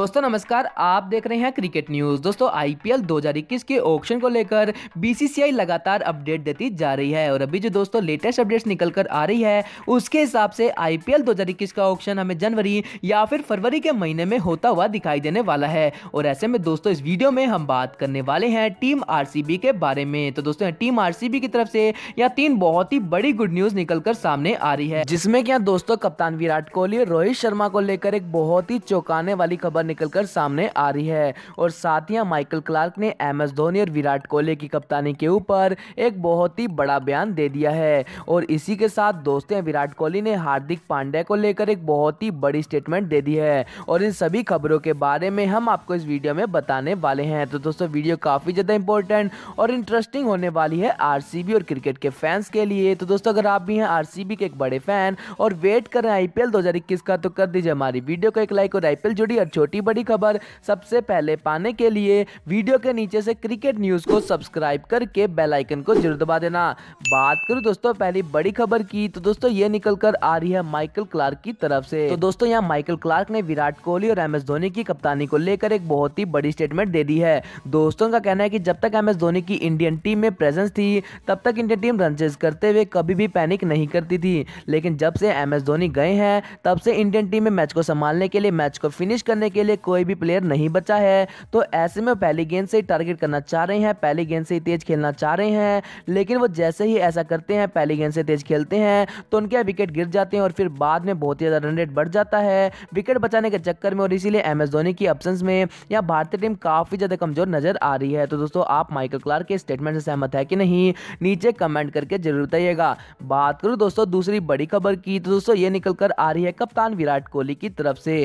दोस्तों नमस्कार आप देख रहे हैं क्रिकेट न्यूज़ दोस्तों आईपीएल 2021 के ऑक्शन को लेकर बीसीसीआई लगातार अपडेट देती जा रही है और अभी जो दोस्तों लेटेस्ट अपडेट्स निकल कर आ रही है उसके हिसाब से आईपीएल 2021 का ऑक्शन हमें जनवरी या फिर फरवरी के महीने में होता हुआ दिखाई देने वाला है और ऐसे में दोस्तों इस वीडियो में हम बात करने वाले हैं टीम आर के बारे में तो दोस्तों टीम आर की तरफ से यहाँ तीन बहुत ही बड़ी गुड न्यूज़ निकल कर सामने आ रही है जिसमे क्या दोस्तों कप्तान विराट कोहली और रोहित शर्मा को लेकर एक बहुत ही चौंकाने वाली खबर निकलकर सामने आ रही है और साथ ही माइकल क्लार्क ने एम एस धोनी और विराट कोहली की कप्तानी के ऊपर एक बहुत ही बड़ा बयान दे दिया है और इसी के साथ दोस्तों विराट कोहली ने हार्दिक पांड्या को लेकर एक बहुत ही बड़ी स्टेटमेंट दे दी है और इन सभी खबरों के बारे में हम आपको इस वीडियो में बताने वाले हैं तो दोस्तों वीडियो काफ़ी ज़्यादा इंपॉर्टेंट और इंटरेस्टिंग होने वाली है आर और क्रिकेट के फैंस के लिए तो दोस्तों अगर आप भी हैं आर के एक बड़े फैन और वेट कर रहे हैं आई पी का तो कर दीजिए हमारी वीडियो को एक लाइक और आईपीएल जुड़ी और छोटी छोटी बड़ी खबर सबसे पहले पाने के लिए वीडियो के नीचे से क्रिकेट न्यूज़ को सब्सक्राइब करके बेलाइकन को जरूर दबा देना बात करूं दोस्तों पहली बड़ी खबर की तो दोस्तों ये निकल कर आ रही है माइकल क्लार्क की तरफ से तो दोस्तों यहाँ माइकल क्लार्क ने विराट कोहली और एम धोनी की कप्तानी को लेकर एक बहुत ही बड़ी स्टेटमेंट दे दी है दोस्तों का कहना है की जब तक एम धोनी की इंडियन टीम में प्रेजेंस थी तब तक इंडियन टीम रन करते हुए कभी भी पैनिक नहीं करती थी लेकिन जब से एम धोनी गए हैं तब से इंडियन टीम में मैच को संभालने के लिए मैच को फिनिश करने के लिए लिए कोई भी प्लेयर नहीं बचा है तो ऐसे में पहली गेंद से ही टारगेट करना चाह रहे हैं पहली गेंद से ही तेज खेलना चाह रहे हैं लेकिन वो जैसे ही ऐसा करते हैं पहली गेंद से तेज खेलते हैं तो उनके विकेट गिर जाते हैं और फिर बाद में बहुत ही ज़्यादा रन रेट बढ़ जाता है विकेट बचाने के चक्कर में और इसीलिए एम एस धोनी की अपसेंस में या भारतीय टीम काफ़ी ज़्यादा कमज़ोर नज़र आ रही है तो दोस्तों आप माइकल क्लार्क के स्टेटमेंट से सहमत है कि नहीं नीचे कमेंट करके जरूर बताइएगा बात करूँ दोस्तों दूसरी बड़ी खबर की तो दोस्तों ये निकल कर आ रही है कप्तान विराट कोहली की तरफ से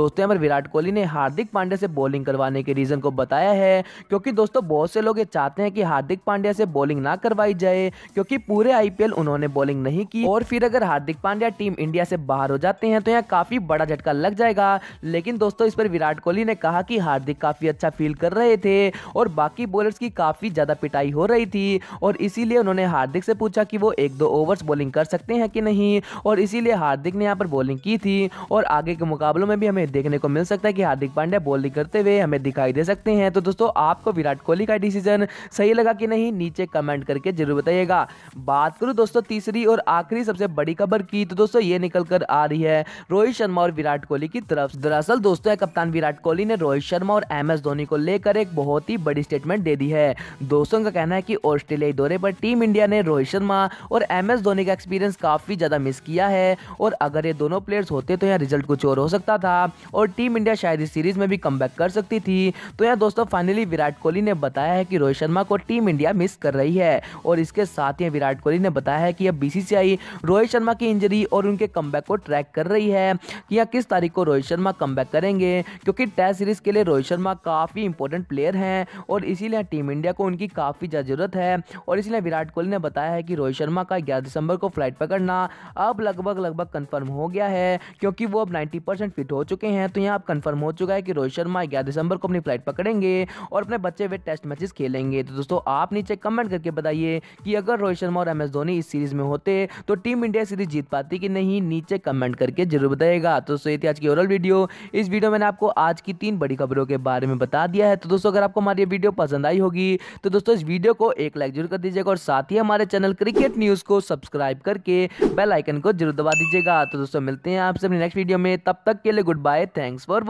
दोस्तों यहाँ पर विराट कोहली कोहली ने हार्दिक पांडे से बॉलिंग करवाने के रीज़न को बताया है क्योंकि दोस्तों बहुत से लोग ये चाहते हैं कि हार्दिक पांड्या से बॉलिंग ना करवाई जाए क्योंकि पूरे आईपीएल उन्होंने बॉलिंग नहीं की और फिर अगर हार्दिक पांड्या टीम इंडिया से बाहर हो जाते हैं तो यहाँ काफ़ी बड़ा झटका लग जाएगा लेकिन दोस्तों इस पर विराट कोहली ने कहा कि हार्दिक काफ़ी अच्छा फील कर रहे थे और बाकी बॉलर्स की काफ़ी ज़्यादा पिटाई हो रही थी और इसीलिए उन्होंने हार्दिक से पूछा कि वो एक दो ओवर्स बॉलिंग कर सकते हैं कि नहीं और इसीलिए हार्दिक ने यहाँ पर बॉलिंग की थी और आगे के मुकाबलों में भी हमें देखने को मिल सकता है कि हार्दिक पांड्या बॉलिंग करते हुए हमें दिखाई दे सकते हैं तो दोस्तों आपको विराट कोहली का डिसीजन सही लगा कि नहीं नीचे कमेंट करके जरूर बताइएगा बात करूँ दोस्तों तीसरी और आखिरी सबसे बड़ी खबर की तो दोस्तों ये निकल कर आ रही है रोहित शर्मा और विराट कोहली की तरफ दरअसल दोस्तों कप्तान विराट कोहली ने रोहित शर्मा और एम एस धोनी को लेकर एक बहुत ही बड़ी स्टेटमेंट दे दी है दोस्तों का कहना है कि ऑस्ट्रेलियाई दौरे पर टीम इंडिया ने रोहित शर्मा और एम एस धोनी का एक्सपीरियंस काफी ज्यादा मिस किया है और अगर ये दोनों प्लेयर्स होते तो यहाँ रिजल्ट कुछ और हो सकता था और टीम इंडिया शायद इस सीरीज में भी कम कर सकती थी तो यहाँ दोस्तों फाइनली विराट कोहली ने बताया है कि रोहित शर्मा को टीम इंडिया मिस कर रही है और इसके साथ ही विराट कोहली ने बताया है कि अब बीसीसीआई रोहित शर्मा की इंजरी और उनके कम को ट्रैक कर रही है कि यह किस तारीख को रोहित शर्मा कम करेंगे क्योंकि टेस्ट सीरीज के लिए रोहित शर्मा काफ़ी इंपॉर्टेंट प्लेयर हैं और इसीलिए टीम इंडिया को उनकी काफ़ी ज़रूरत है और इसलिए विराट कोहली ने बताया है कि रोहित शर्मा का ग्यारह दिसंबर को फ्लाइट पकड़ना अब लगभग लगभग कन्फर्म हो गया है क्योंकि वो अब नाइन्टी फिट हो चुके हैं तो यहाँ अब कन्फर्म कन्फर्म हो चुका है कि रोहित शर्मा ग्यारह दिसंबर को अपनी फ्लाइट पकड़ेंगे और अपने बच्चे हुए टेस्ट मैचेस खेलेंगे तो दोस्तों आप नीचे कमेंट करके बताइए कि अगर रोहित शर्मा और एम एस धोनी इस सीरीज में होते तो टीम इंडिया सीरीज जीत पाती कि नहीं नीचे कमेंट करके जरूर बताइएगा तो दोस्तों ये थी आज की ओरल वीडियो इस वीडियो मैंने आपको आज की तीन बड़ी खबरों के बारे में बता दिया है तो दोस्तों अगर आपको हमारी वीडियो पसंद आई होगी तो दोस्तों इस वीडियो को एक लाइक जरूर कर दीजिएगा और साथ ही हमारे चैनल क्रिकेट न्यूज़ को सब्सक्राइब करके बेल आइकन को जरूर दबा दीजिएगा तो दोस्तों मिलते हैं आपसे अपने नेक्स्ट वीडियो में तब तक के लिए गुड बाय थैंक्स फॉर